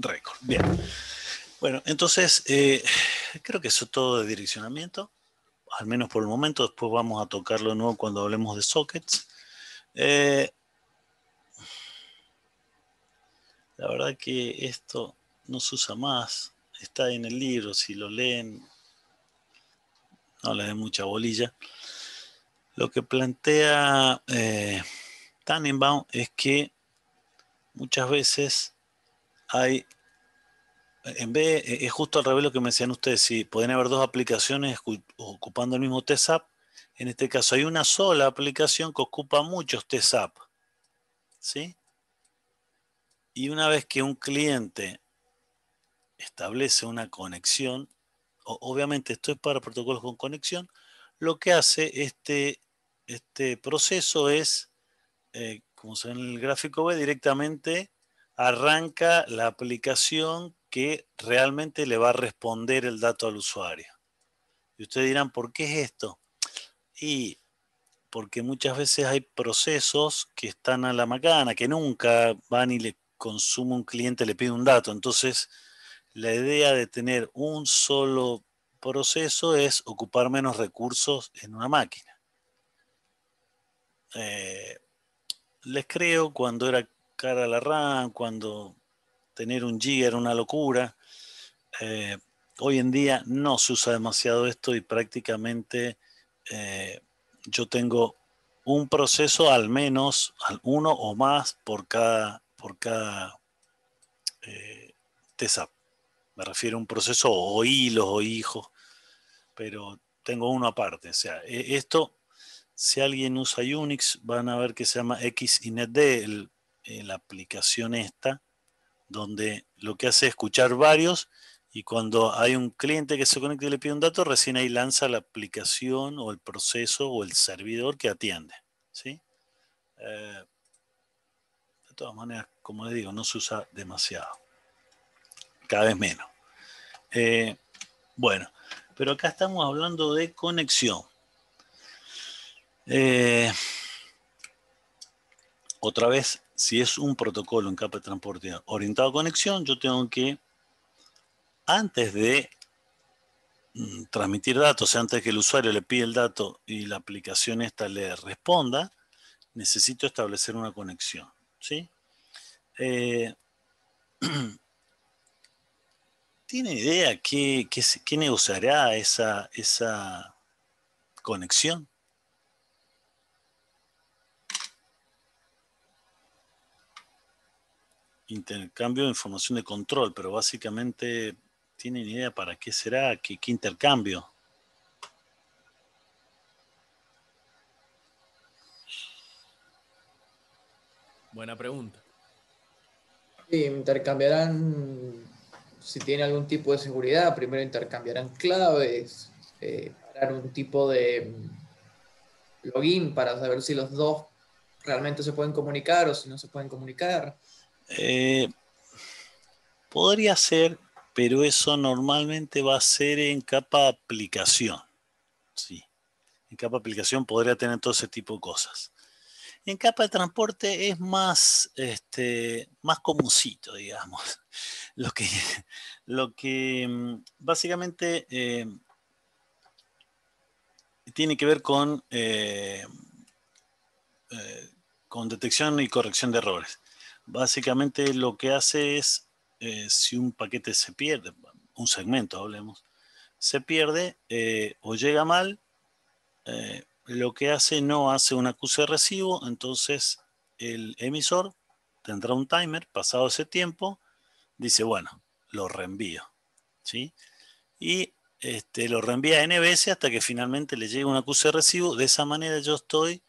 récord. Bien. Bueno, entonces eh, creo que eso es todo de direccionamiento, al menos por el momento. Después vamos a tocarlo de nuevo cuando hablemos de sockets. Eh, la verdad que esto no se usa más. Está en el libro, si lo leen, no le den mucha bolilla. Lo que plantea eh, Tannenbaum es que muchas veces hay, en vez, eh, es justo al revés lo que me decían ustedes, si pueden haber dos aplicaciones ocupando el mismo TSAP, en este caso hay una sola aplicación que ocupa muchos TSAP, ¿sí? Y una vez que un cliente establece una conexión, obviamente esto es para protocolos con conexión, lo que hace este, este proceso es, eh, como se ve en el gráfico B, directamente arranca la aplicación que realmente le va a responder el dato al usuario. Y ustedes dirán, ¿por qué es esto? Y porque muchas veces hay procesos que están a la macana, que nunca van y le consume un cliente, le pide un dato. Entonces, la idea de tener un solo proceso es ocupar menos recursos en una máquina. Eh, les creo cuando era cara a la RAM, cuando tener un GIG era una locura. Eh, hoy en día no se usa demasiado esto y prácticamente eh, yo tengo un proceso al menos, uno o más por cada, por cada eh, Me refiero a un proceso o hilos o hijos, pero tengo uno aparte. O sea, e, esto, si alguien usa Unix, van a ver que se llama X el la aplicación esta, donde lo que hace es escuchar varios y cuando hay un cliente que se conecta y le pide un dato, recién ahí lanza la aplicación o el proceso o el servidor que atiende. ¿sí? Eh, de todas maneras, como les digo, no se usa demasiado. Cada vez menos. Eh, bueno, pero acá estamos hablando de conexión. Eh, otra vez, si es un protocolo en capa de transporte orientado a conexión, yo tengo que, antes de mm, transmitir datos, antes de que el usuario le pida el dato y la aplicación esta le responda, necesito establecer una conexión. ¿sí? Eh, ¿Tiene idea qué, negociará esa conexión? intercambio de información de control, pero básicamente tienen idea para qué será, qué, qué intercambio. Buena pregunta. intercambiarán, si tiene algún tipo de seguridad, primero intercambiarán claves, eh, un tipo de mm, login para saber si los dos realmente se pueden comunicar o si no se pueden comunicar. Eh, podría ser, pero eso normalmente va a ser en capa aplicación. Sí. En capa aplicación podría tener todo ese tipo de cosas. En capa de transporte es más, este, más digamos. Lo que, lo que mm, básicamente eh, tiene que ver con, eh, con detección y corrección de errores básicamente lo que hace es, eh, si un paquete se pierde, un segmento hablemos, se pierde eh, o llega mal, eh, lo que hace no hace un acuse de recibo, entonces el emisor tendrá un timer, pasado ese tiempo, dice, bueno, lo reenvío, ¿sí? Y este, lo reenvía a NBS hasta que finalmente le llegue un acuse de recibo, de esa manera yo estoy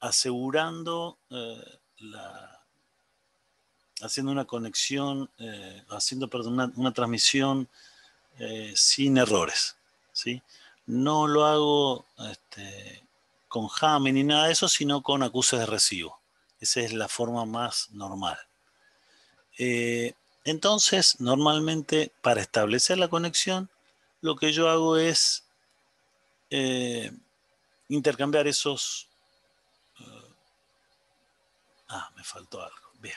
asegurando haciendo una conexión, eh, haciendo una, transmisión eh, sin errores. ¿sí? No lo hago este, con Jamie ni nada de eso, sino con acuses de recibo. Esa es la forma más normal. Eh, entonces, normalmente para establecer la conexión, lo que yo hago es intercambiar esos Ah, me faltó algo. Bien.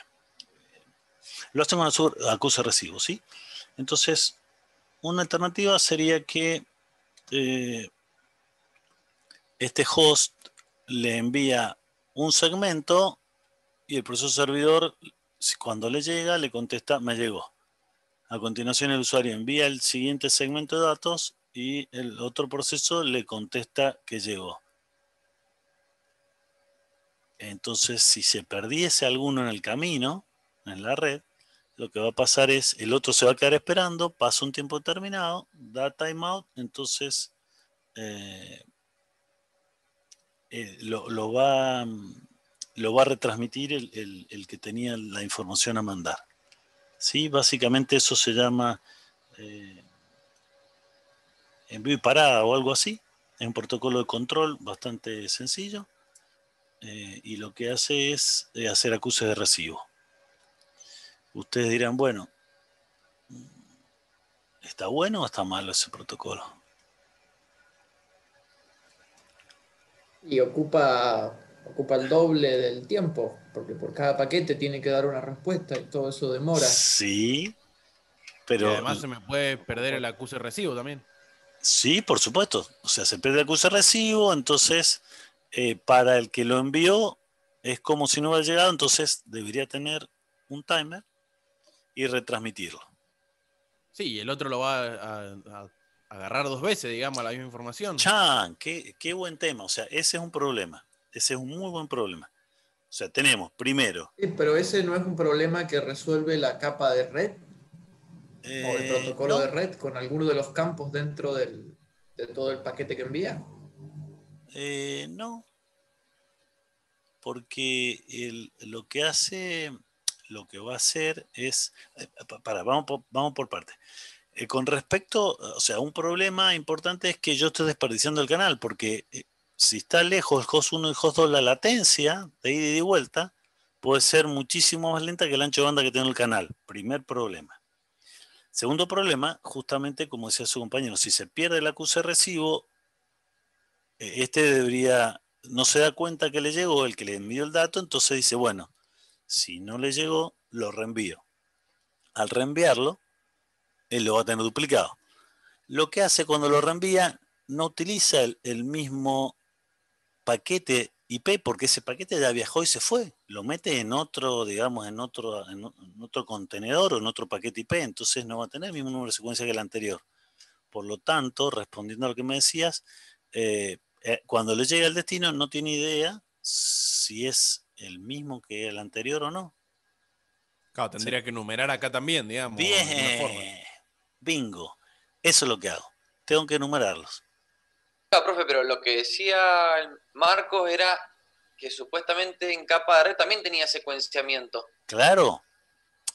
Lo hacemos. en acusa recibo, ¿sí? Entonces, una alternativa sería que eh, este host le envía un segmento y el proceso servidor, cuando le llega, le contesta, me llegó. A continuación, el usuario envía el siguiente segmento de datos y el otro proceso le contesta que llegó. Entonces, si se perdiese alguno en el camino, en la red, lo que va a pasar es, el otro se va a quedar esperando, pasa un tiempo determinado, da timeout, entonces eh, eh, lo, va, lo va a retransmitir el, que tenía la información a mandar. ¿Sí? Básicamente eso se llama eh, envío y parada o algo así. Es un protocolo de control bastante sencillo. Eh, y lo que hace es eh, hacer acuses de recibo. Ustedes dirán, bueno, ¿está bueno o está malo ese protocolo? Y ocupa, ocupa el doble del tiempo, porque por cada paquete tiene que dar una respuesta y todo eso demora. Sí, pero... además se me puede perder el acuse de recibo también. Sí, por supuesto. O sea, se pierde el acuse de recibo, entonces eh, para el que lo envió es como si no hubiera llegado, entonces debería tener un timer y retransmitirlo. Sí, el otro lo va a, agarrar dos veces, digamos, la misma información. Chan, qué, buen tema. O sea, ese es un problema. Ese es un muy buen problema. O sea, tenemos primero. Sí, pero ese no es un problema que resuelve la capa de red o el eh, protocolo de red con alguno de los campos dentro del, de todo el paquete que envía. Eh, no, porque lo que hace, lo que va a hacer es, eh, para, vamos por, vamos parte. Eh, con respecto, o sea, un problema importante es que yo estoy desperdiciando el canal, porque si está lejos host 1 y host 2, la latencia de ida y de vuelta puede ser muchísimo más lenta que el ancho de banda que tiene el canal. Primer problema. Segundo problema, justamente como decía su compañero, si se pierde la acuse recibo, e-, este debería, no se da cuenta que le llegó el que le envió el dato, entonces dice, bueno, si no le llegó, lo reenvío. Al reenviarlo, él lo va a tener duplicado. Lo que hace cuando lo reenvía, no utiliza el, mismo paquete IP porque ese paquete ya viajó y se fue. Lo mete en otro, digamos, en otro, en otro contenedor o en otro paquete IP, entonces no va a tener el mismo número de secuencia que el anterior. Por lo tanto, respondiendo a lo que me decías, eh, eh, cuando le llegue al destino no tiene idea si es el mismo que el anterior o no. Claro, tendría que numerar acá también, digamos. Bien, bingo. Eso es lo que hago. Tengo que numerarlos Claro, ah, profe, pero lo que decía Marcos era que supuestamente en capa de red también tenía secuenciamiento. Claro,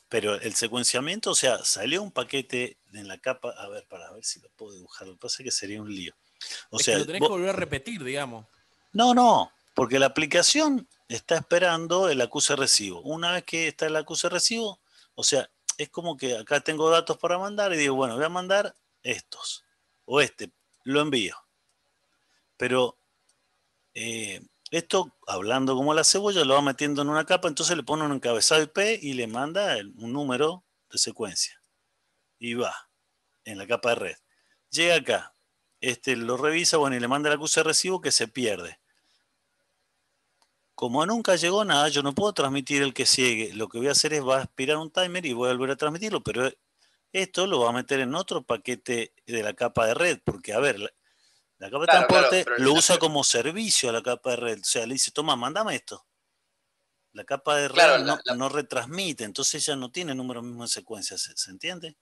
pero el secuenciamiento, o sea, salió un paquete en la capa, a ver, para ver si lo puedo dibujar, lo que pasa es que sería un lío. O sea, lo tenés que volver a repetir, digamos. No, no, porque la aplicación está esperando el acuse recibo. Una vez que está el acuse recibo, o sea, es como que acá tengo datos para mandar y digo, bueno, voy a mandar estos o este, lo envío. Pero eh, esto, hablando como la cebolla, lo va metiendo en una capa, entonces le pone un encabezado IP y le manda un número de secuencia. Y va en la capa de red. Llega acá, este, lo revisa, bueno, y le manda el acuse de recibo que se pierde. Como nunca llegó nada, yo no puedo transmitir el que sigue. Lo que voy a hacer es, va a aspirar un timer y voy a volver a transmitirlo, pero esto lo va a meter en otro paquete de la capa de red, porque, a ver, la, capa de transporte lo usa como servicio a la capa de red. O sea, le dice, toma, mándame esto. La capa de red no, retransmite, entonces ya no tiene número mismo de secuencia, ¿se, entiende?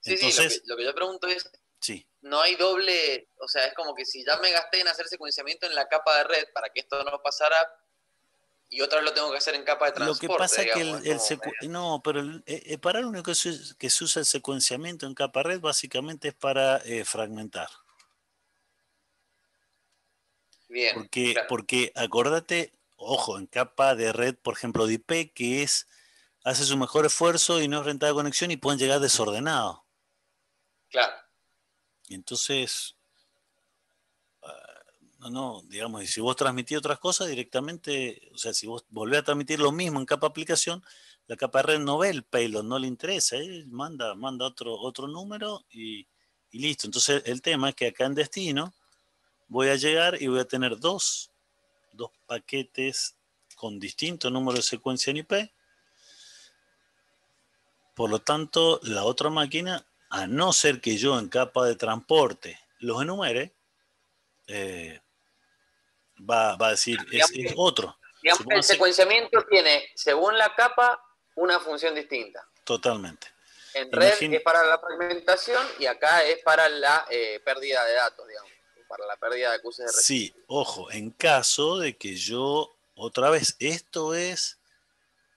Sí, entonces, sí, lo que yo pregunto es, sí no hay doble, o sea, es como que si ya me gasté en hacer secuenciamiento en la capa de red para que esto no pasara y otra vez lo tengo que hacer en capa de transporte. Lo que pasa es que el, no, pero eh, eh, para lo único que se, usa el secuenciamiento en capa red básicamente es para eh, fragmentar. Bien. Porque, acordate, ojo, en capa de red, por ejemplo, de IP, que es hace su mejor esfuerzo y no es rentada conexión y pueden llegar desordenados. Claro entonces, eh, no, no, digamos, si vos transmitís otras cosas directamente, o sea, si vos volvés a transmitir lo mismo en capa aplicación, la capa red no ve el payload, no le interesa, ¿eh? manda, manda otro, otro número y, listo. Entonces, el tema es que acá en destino voy a llegar y voy a tener dos, dos paquetes con distinto número de secuencia en IP. Por lo tanto, la otra máquina a no ser que yo en capa de transporte los enumere, eh, va, a decir, es, otro. Digamos, el secuenciamiento tiene, según la capa, una función distinta. Totalmente. En red es para la fragmentación y acá es para la eh, pérdida de datos, digamos, para la pérdida de cursos de red. Sí, ojo, en caso de que yo, otra vez, esto es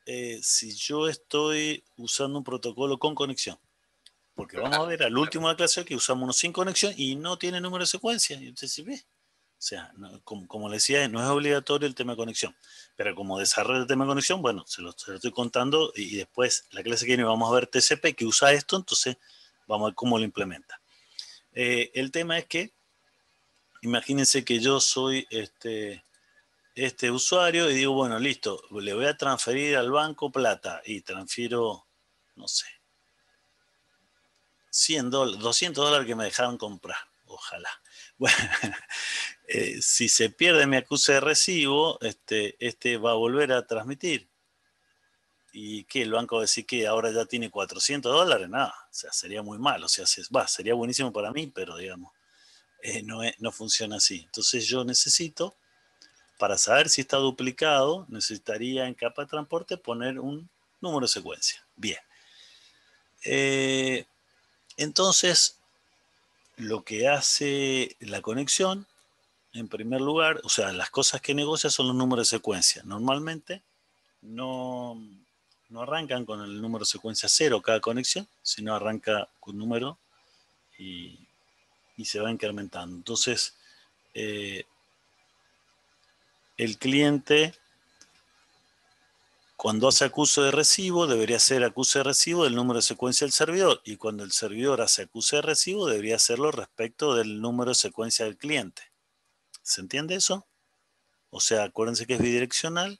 eh, si yo estoy usando un protocolo con conexión. Porque vamos a ver al último de la clase que usamos uno sin conexión y no tiene número de secuencia. Y usted sí ve. O sea, como, les decía, no es obligatorio el tema de conexión. Pero como desarrollo el tema de conexión, bueno, se lo, estoy contando y, después la clase que viene vamos a ver TCP que usa esto, entonces vamos a ver cómo lo implementa. Eh, el tema es que, imagínense que yo soy este, este usuario y digo, bueno, listo, le voy a transferir al banco plata y transfiero, no sé, 100 dólares, 200 dólares que me dejaron comprar, ojalá. Bueno, eh, si se pierde mi acuse de recibo, este, este va a volver a transmitir. ¿Y qué? ¿El banco va a decir que ahora ya tiene 400 dólares? Nada, o sea, sería muy malo. O sea, sería buenísimo para mí, pero digamos, eh, no, no funciona así. Entonces yo necesito, para saber si está duplicado, necesitaría en capa de transporte poner un número de secuencia. Bien. Eh, entonces, lo que hace la conexión, en primer lugar, o sea, las cosas que negocia son los números de secuencia. Normalmente no, no arrancan con el número de secuencia cero cada conexión, sino arranca con número y, se va incrementando. Entonces, eh, el cliente cuando hace acuse de recibo, debería ser acuse de recibo del número de secuencia del servidor. Y cuando el servidor hace acuse de recibo, debería hacerlo respecto del número de secuencia del cliente. ¿Se entiende eso? O sea, acuérdense que es bidireccional.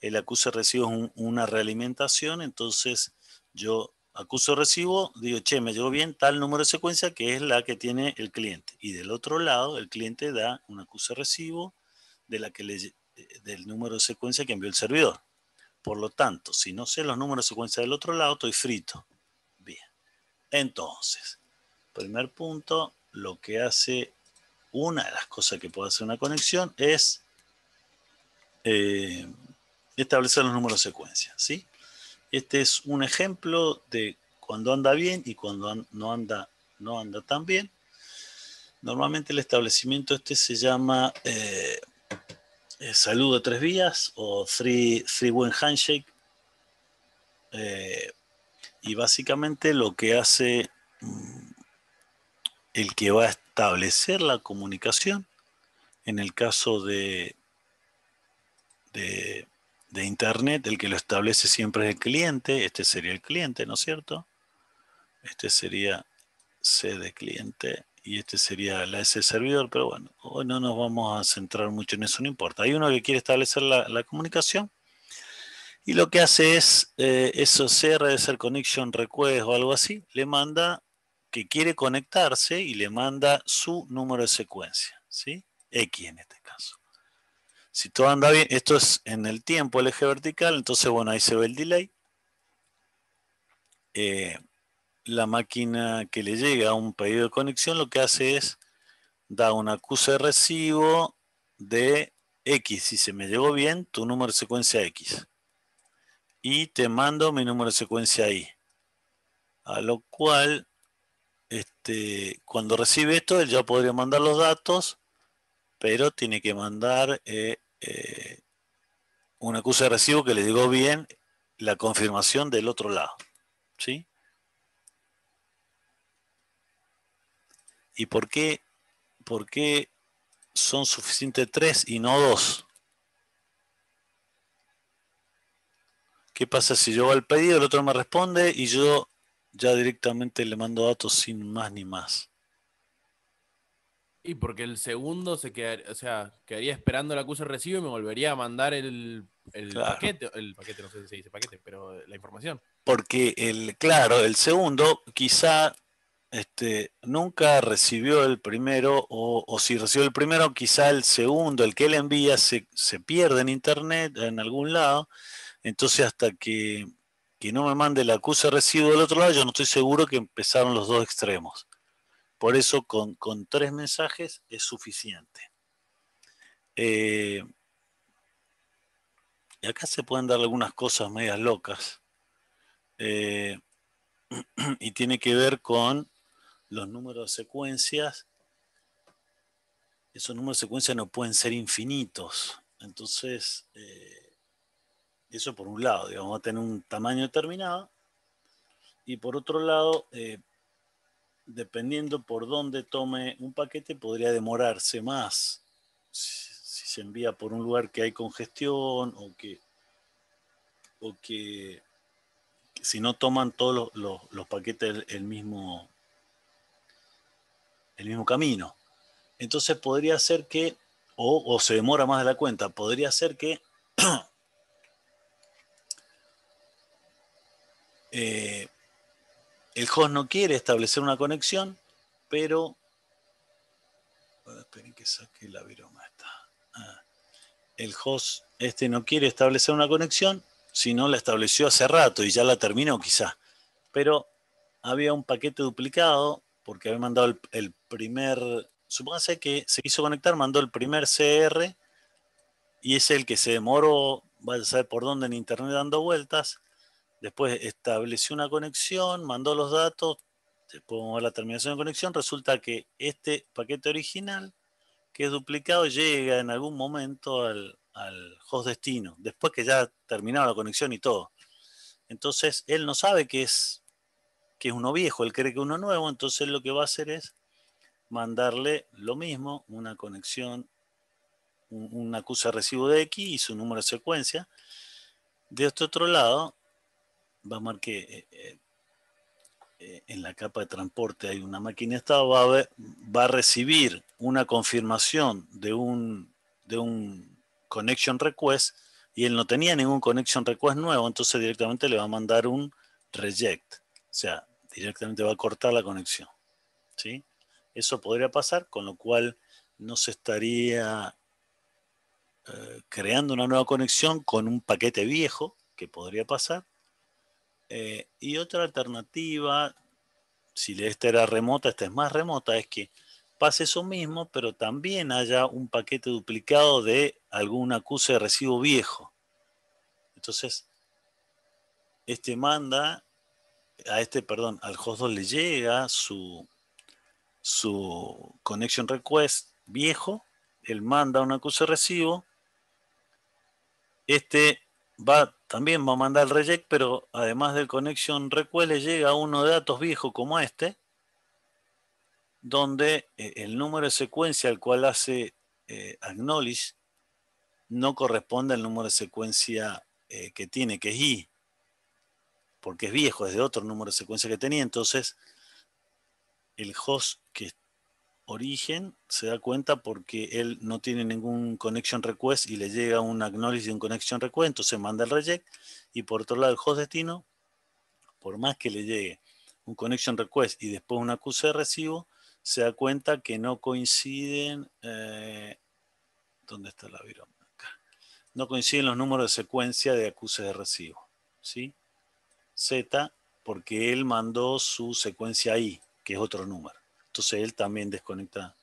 El acuse de recibo es una realimentación. Entonces, yo acuso recibo, digo, che, me llegó bien tal número de secuencia que es la que tiene el cliente. Y del otro lado, el cliente da un acuse de recibo de la que eh, del número de secuencia que envió el servidor. Por lo tanto, si no sé los números de secuencia del otro lado, estoy frito. Bien. Entonces, primer punto, lo que hace una de las cosas que puede hacer una conexión es eh, establecer los números de secuencia. Este es un ejemplo de cuando anda bien y cuando no anda, no anda tan bien. Normalmente el establecimiento este se llama eh, eh, saludo tres vías o three, three one handshake. Eh, y básicamente lo que hace mm, el que va a establecer la comunicación, en el caso de, de, de Internet, el que lo establece siempre es el cliente, este sería el cliente, ¿no es cierto? Este sería C de cliente y este sería la S servidor, pero bueno, hoy no nos vamos a centrar mucho en eso, no importa. Hay uno que quiere establecer la, comunicación y lo que hace es, eh, eso CR es el connection request o algo así, le manda que quiere conectarse y le manda su número de secuencia, ¿sí? X en este caso. Si todo anda bien, esto es en el tiempo, el eje vertical, entonces bueno, ahí se ve el delay. Eh, la máquina que le llega a un pedido de conexión lo que hace es da un acuse de recibo de X. Si se me llegó bien, tu número de secuencia X. Y te mando mi número de secuencia Y. A lo cual, este, cuando recibe esto, él ya podría mandar los datos, pero tiene que mandar una eh, eh acuse de recibo que le llegó bien la confirmación del otro lado. ¿Sí? ¿Y por qué, por qué son suficientes tres y no dos? ¿Qué pasa si yo hago al pedido, el otro me responde y yo ya directamente le mando datos sin más ni más? Y porque el segundo se quedaría, o sea, quedaría esperando la acusa recibo y me volvería a mandar el, paquete, el paquete, no sé si se dice paquete, pero la información. Porque el, claro, el segundo quizá este, nunca recibió el primero, o, si recibió el primero, quizá el segundo, el que él envía, se, pierde en internet, en algún lado. Entonces, hasta que, no me mande la acusa recibo del otro lado, yo no estoy seguro que empezaron los dos extremos. Por eso, con, tres mensajes es suficiente. Eh, y acá se pueden dar algunas cosas medias locas. Eh, y tiene que ver con los números de secuencias, esos números de secuencias no pueden ser infinitos. Entonces, eh, eso por un lado, digamos, va a tener un tamaño determinado. Y por otro lado, eh, dependiendo por dónde tome un paquete, podría demorarse más. Si, se envía por un lugar que hay congestión o que, o que si no toman todos los, paquetes el, el mismo el mismo camino. Entonces podría ser que, o, se demora más de la cuenta, podría ser que eh, el host no quiere establecer una conexión, pero... esperen que saque la viroma ah, el host este no quiere establecer una conexión, sino la estableció hace rato y ya la terminó quizá. Pero había un paquete duplicado porque había mandado el, primer, supóngase que se quiso conectar, mandó el primer CR y es el que se demoró, vaya a saber por dónde en internet dando vueltas. Después estableció una conexión, mandó los datos, después la terminación de conexión. Resulta que este paquete original, que es duplicado, llega en algún momento al, host destino, después que ya terminado la conexión y todo. Entonces, él no sabe que es que es uno viejo, él cree que uno nuevo, entonces lo que va a hacer es mandarle lo mismo, una conexión, un, acusa recibo de X y su número de secuencia. De este otro lado, vamos a marcar, que eh, eh, eh, en la capa de transporte hay una máquina estado, va a, va a recibir una confirmación de un, de un connection request y él no tenía ningún connection request nuevo, entonces directamente le va a mandar un reject. O sea, directamente va a cortar la conexión. ¿sí? Eso podría pasar, con lo cual no se estaría eh, creando una nueva conexión con un paquete viejo, que podría pasar. Eh, y otra alternativa, si esta era remota, esta es más remota, es que pase eso mismo, pero también haya un paquete duplicado de algún acuse de recibo viejo. Entonces, este manda a este, perdón, al host 2 le llega su, su connection request viejo, él manda un acuse recibo, este va, también va a mandar el reject, pero además del connection request le llega uno de datos viejo como este, donde eh, el número de secuencia al cual hace eh, acknowledge no corresponde al número de secuencia eh, que tiene, que es I porque es viejo, es de otro número de secuencia que tenía, entonces el host que es origen se da cuenta porque él no tiene ningún connection request y le llega un acknowledge de un connection request, entonces manda el reject y por otro lado el host destino, por más que le llegue un connection request y después un acuse de recibo, se da cuenta que no coinciden, eh, ¿dónde está la acá, No coinciden los números de secuencia de acuse de recibo, ¿sí? Z porque él mandó su secuencia I, que es otro número. Entonces él también desconecta,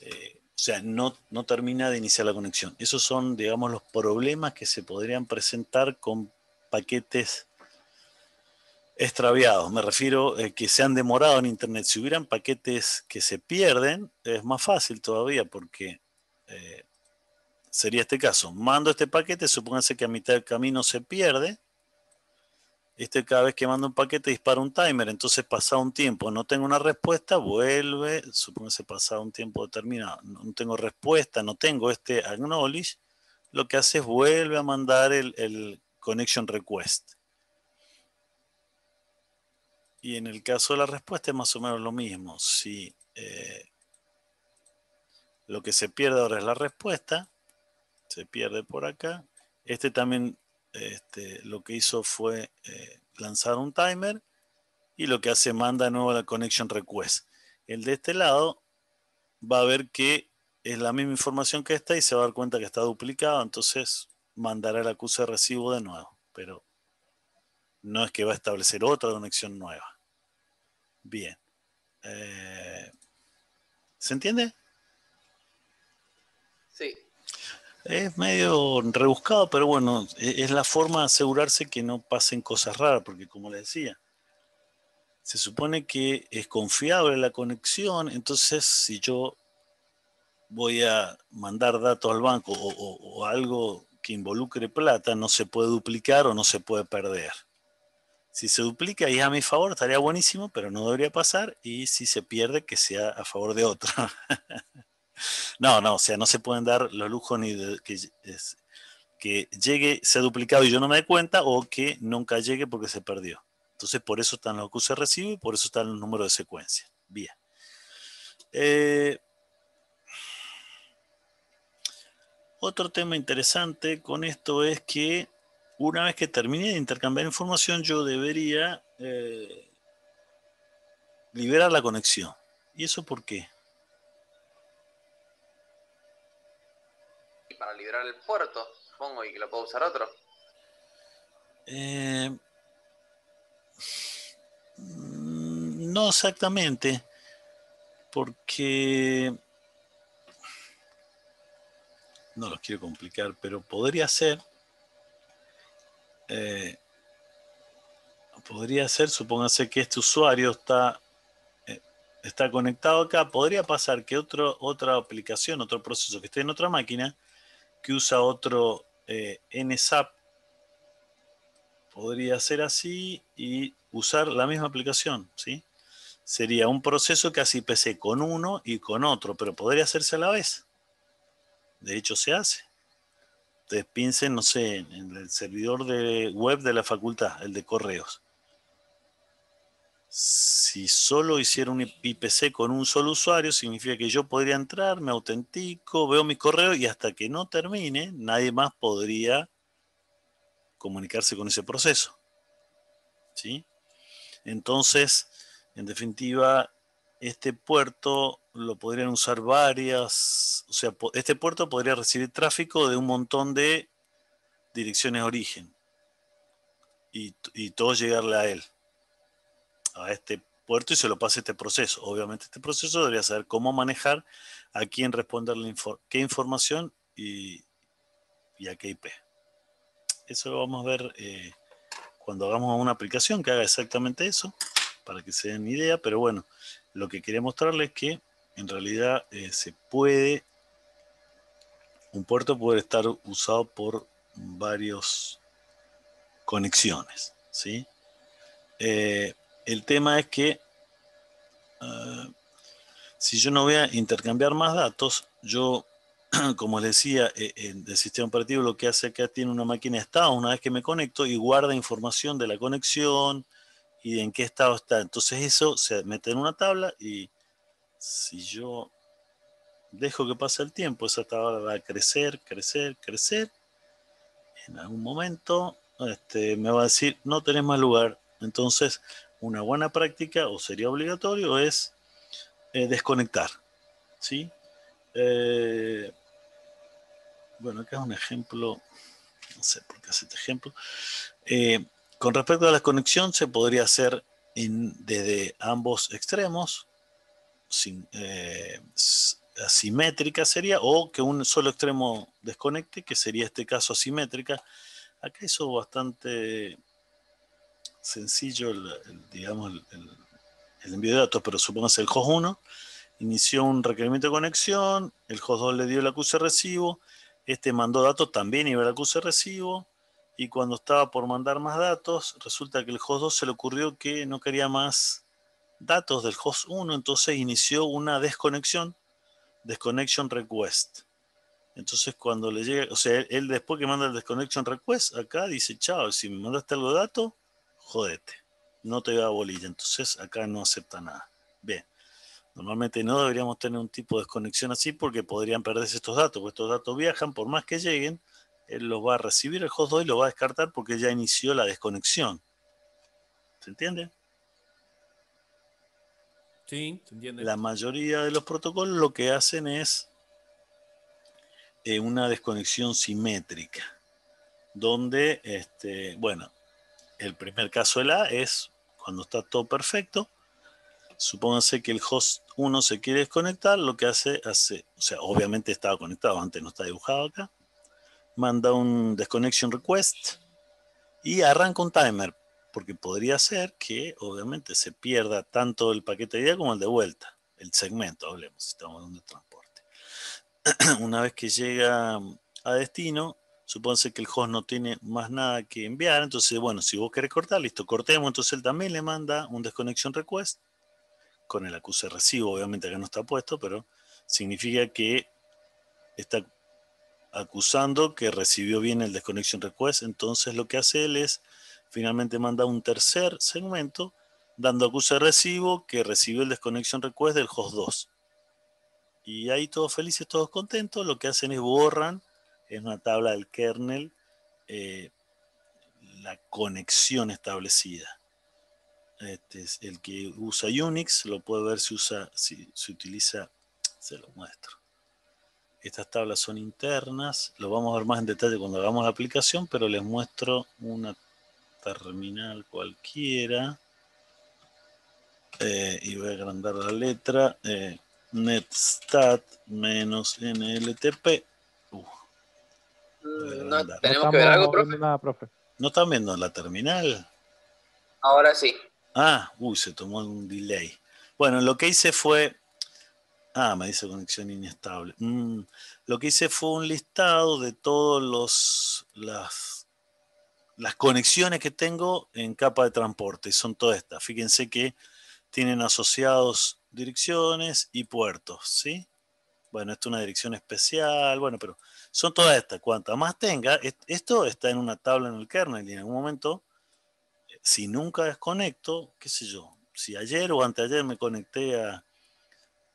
eh, o sea, no, no termina de iniciar la conexión. Esos son, digamos, los problemas que se podrían presentar con paquetes extraviados. Me refiero a eh, que se han demorado en Internet. Si hubieran paquetes que se pierden, es más fácil todavía porque eh, sería este caso. Mando este paquete, supóngase que a mitad del camino se pierde este cada vez que manda un paquete dispara un timer, entonces pasa un tiempo, no tengo una respuesta, vuelve, supongo que pasa un tiempo determinado, no tengo respuesta, no tengo este acknowledge, lo que hace es vuelve a mandar el, connection request. Y en el caso de la respuesta es más o menos lo mismo. Si eh, lo que se pierde ahora es la respuesta, se pierde por acá. Este también este, lo que hizo fue eh, lanzar un timer y lo que hace manda de nuevo la connection request. El de este lado va a ver que es la misma información que esta y se va a dar cuenta que está duplicado, entonces mandará el acuse de recibo de nuevo, pero no es que va a establecer otra conexión nueva. Bien. Eh, ¿Se entiende? Es medio rebuscado, pero bueno, e-, es la forma de asegurarse que no pasen cosas raras, porque como le decía, se supone que es confiable la conexión, entonces si yo voy a mandar datos al banco o, algo que involucre plata, no se puede duplicar o no se puede perder. Si se duplica y es a mi favor, estaría buenísimo, pero no debería pasar. Y si se pierde, que sea a favor de otro. No, no, o sea, no se pueden dar los lujos ni de, que, llegue, se ha duplicado y yo no me dé cuenta, o que nunca llegue porque se perdió. Entonces, por eso están los que se recibe y por eso están los números de secuencia. Bien. Eh, otro tema interesante con esto es que una vez que termine de intercambiar información, yo debería eh, liberar la conexión. ¿Y eso por qué? el puerto, supongo, y que lo pueda usar otro. Eh, mm, no exactamente, porque no los quiero complicar, pero podría ser, eh, podría ser, supóngase que este usuario está, eh, está conectado acá, podría pasar que otra aplicación, otro proceso que esté en otra máquina, que usa otro eh, NSAP. Podría ser así y usar la misma aplicación, ¿sí? Sería un proceso que así pese con uno y con otro, pero podría hacerse a la vez. De hecho, se hace. Ustedes piensen, no sé, en el servidor de web de la facultad, el de correos. Si solo hiciera un IPC con un solo usuario, significa que yo podría entrar, me autentico, veo mi correo y hasta que no termine, nadie más podría comunicarse con ese proceso. ¿Sí? Entonces, en definitiva, este puerto lo podrían usar varias, o sea, este puerto podría recibir tráfico de un montón de direcciones de origen y, y todo llegarle a él a este puerto y se lo pase este proceso. Obviamente este proceso debería saber cómo manejar, a quién responderle qué información y, y, a qué IP. Eso lo vamos a ver eh, cuando hagamos una aplicación que haga exactamente eso, para que se den idea, pero bueno, lo que quería mostrarles es que en realidad eh, se puede, un puerto puede estar usado por varios conexiones, ¿sí? Eh, el tema es que eh, si yo no voy a intercambiar más datos, yo, como les decía, eh, en el sistema operativo lo que hace que tiene una máquina de estado, una vez que me conecto y guarda información de la conexión y en qué estado está. Entonces eso se mete en una tabla y si yo dejo que pase el tiempo, esa tabla va a crecer, crecer, crecer. En algún momento este, me va a decir, no tenés más lugar. Entonces una buena práctica o sería obligatorio es eh, desconectar. ¿sí? Eh, bueno, acá es un ejemplo, no sé por qué hace este ejemplo. Eh, con respecto a la conexión, se podría hacer en, desde ambos extremos, sin, asimétrica sería, o que un solo extremo desconecte, que sería este caso asimétrica. Acá hizo bastante sencillo, el, digamos, el, envío de datos, pero supongamos el host 1 inició un requerimiento de conexión, el host 2 le dio el acuse recibo, este mandó datos, también iba el acuse recibo, y cuando estaba por mandar más datos, resulta que el host 2 se le ocurrió que no quería más datos del host 1, entonces inició una desconexión, desconexión request. Entonces cuando le llega, o sea, él, después que manda el desconnection request, acá dice, chao, si me mandaste algo de datos, jodete, no te a bolilla, entonces acá no acepta nada. Bien, normalmente no deberíamos tener un tipo de desconexión así porque podrían perderse estos datos, estos datos viajan, por más que lleguen, él los va a recibir el host 2 y los va a descartar porque ya inició la desconexión. ¿Se entiende? Sí, entiende. La mayoría de los protocolos lo que hacen es eh, una desconexión simétrica, donde, este, bueno, el primer caso de la es cuando está todo perfecto. Supónganse que el host 1 se quiere desconectar, lo que hace, hace, o sea, obviamente estaba conectado, antes no está dibujado acá. Manda un desconnection request y arranca un timer, porque podría ser que obviamente se pierda tanto el paquete de idea como el de vuelta, el segmento, hablemos, si estamos hablando de transporte. Una vez que llega a destino, Supónse que el host no tiene más nada que enviar, entonces, bueno, si vos querés cortar, listo, cortemos, entonces él también le manda un desconexión request con el acuse recibo, obviamente acá no está puesto, pero significa que está acusando que recibió bien el desconexión request, entonces lo que hace él es, finalmente manda un tercer segmento, dando acuse recibo que recibió el desconexión request del host 2. Y ahí todos felices, todos contentos, lo que hacen es borran es una tabla del kernel eh, la conexión establecida. Este es el que usa Unix lo puede ver si usa, si, utiliza, se lo muestro. Estas tablas son internas, lo vamos a ver más en detalle cuando hagamos la aplicación, pero les muestro una terminal cualquiera. Eh, y voy a agrandar la letra. Eh, netstat-nltp Mm, no, tenemos que ver algo, profe. No están viendo la terminal. Ahora sí. Ah, uy, se tomó un delay. Bueno, lo que hice fue. Ah, me dice conexión inestable. Mm, lo que hice fue un listado de todas las, las conexiones que tengo en capa de transporte. Y son todas estas. Fíjense que tienen asociados direcciones y puertos, ¿sí? Bueno, esto es una dirección especial, bueno, pero son todas estas. Cuanta más tenga, esto está en una tabla en el kernel y en algún momento, eh, si nunca desconecto, qué sé yo, si ayer o anteayer me conecté a,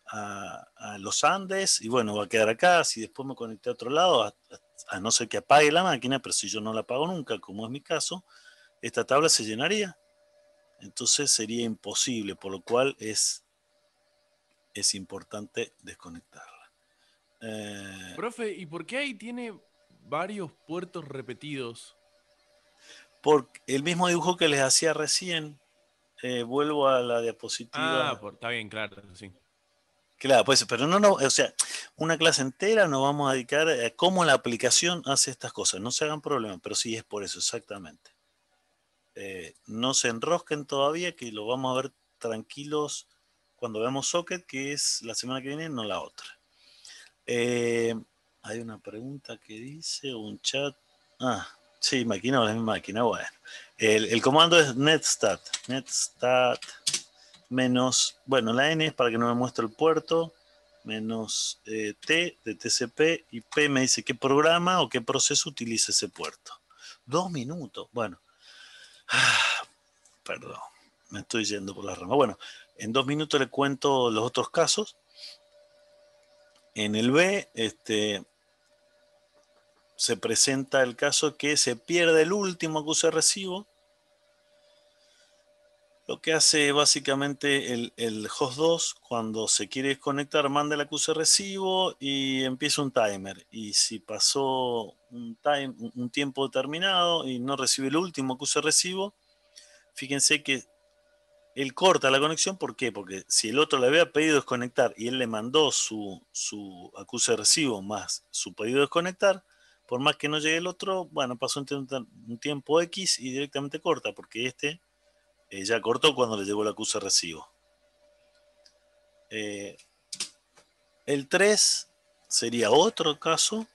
a, los Andes y bueno, va a quedar acá, si después me conecté a otro lado, a, no ser que apague la máquina, pero si yo no la apago nunca, como es mi caso, esta tabla se llenaría. Entonces sería imposible, por lo cual es, es importante desconectarla. Eh, Profe, ¿y por qué ahí tiene varios puertos repetidos? Por el mismo dibujo que les hacía recién. Eh, vuelvo a la diapositiva. Ah, está bien, claro, sí. Claro, pues, pero no, no, o sea, una clase entera nos vamos a dedicar a cómo la aplicación hace estas cosas. No se hagan problemas, pero sí es por eso, exactamente. Eh, no se enrosquen todavía, que lo vamos a ver tranquilos cuando veamos Socket, que es la semana que viene, no la otra. Eh, hay una pregunta que dice, un chat. Ah, sí, máquina, es mi máquina. Bueno, el, comando es netstat. Netstat menos, bueno, la N es para que no me muestre el puerto, menos eh, T de TCP y P me dice qué programa o qué proceso utiliza ese puerto. Dos minutos, bueno, perdón, me estoy yendo por la rama. Bueno, en dos minutos le cuento los otros casos en el B, este, se presenta el caso que se pierde el último acuse recibo. Lo que hace básicamente el, host 2 cuando se quiere desconectar manda el acuse recibo y empieza un timer. Y si pasó un, time, un tiempo determinado y no recibe el último acuse recibo, fíjense que él corta la conexión, ¿por qué? Porque si el otro le había pedido desconectar y él le mandó su, su acuse de recibo más su pedido de desconectar, por más que no llegue el otro, bueno, pasó un, tiempo X y directamente corta, porque este eh, ya cortó cuando le llegó el acusa de recibo. Eh, el 3 sería otro caso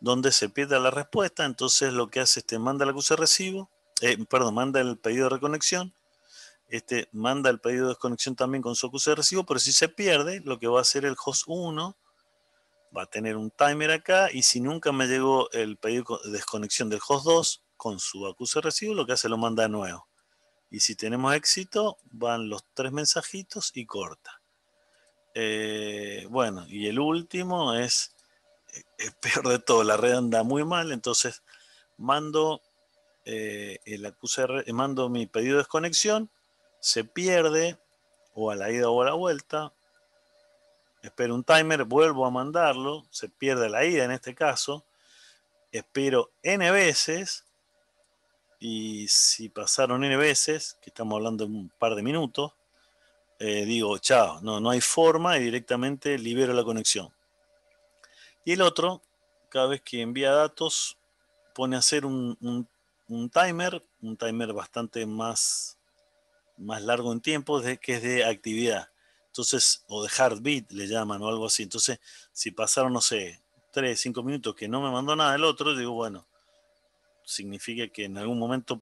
donde se pierda la respuesta, entonces lo que hace es que manda el acuse recibo, eh, perdón, manda el pedido de reconexión, este manda el pedido de desconexión también con su acuse de recibo, pero si se pierde, lo que va a hacer el host 1 va a tener un timer acá y si nunca me llegó el pedido de desconexión del host 2 con su acuse de recibo, lo que hace lo manda de nuevo. Y si tenemos éxito, van los tres mensajitos y corta. Eh, bueno, y el último eh, es, peor de todo, la red anda muy mal, entonces mando, eh, el mando mi pedido de desconexión se pierde o a la ida o a la vuelta. Espero un timer, vuelvo a mandarlo, se pierde la ida en este caso. Espero n veces y si pasaron n veces, que estamos hablando de un par de minutos, eh, digo, chao, no, no hay forma y directamente libero la conexión. Y el otro, cada vez que envía datos, pone a hacer un, un timer, un timer bastante más más largo en tiempo de, que es de actividad. Entonces, o de beat le llaman o algo así. Entonces, si pasaron, no sé, tres, cinco minutos que no me mandó nada el otro, digo, bueno, significa que en algún momento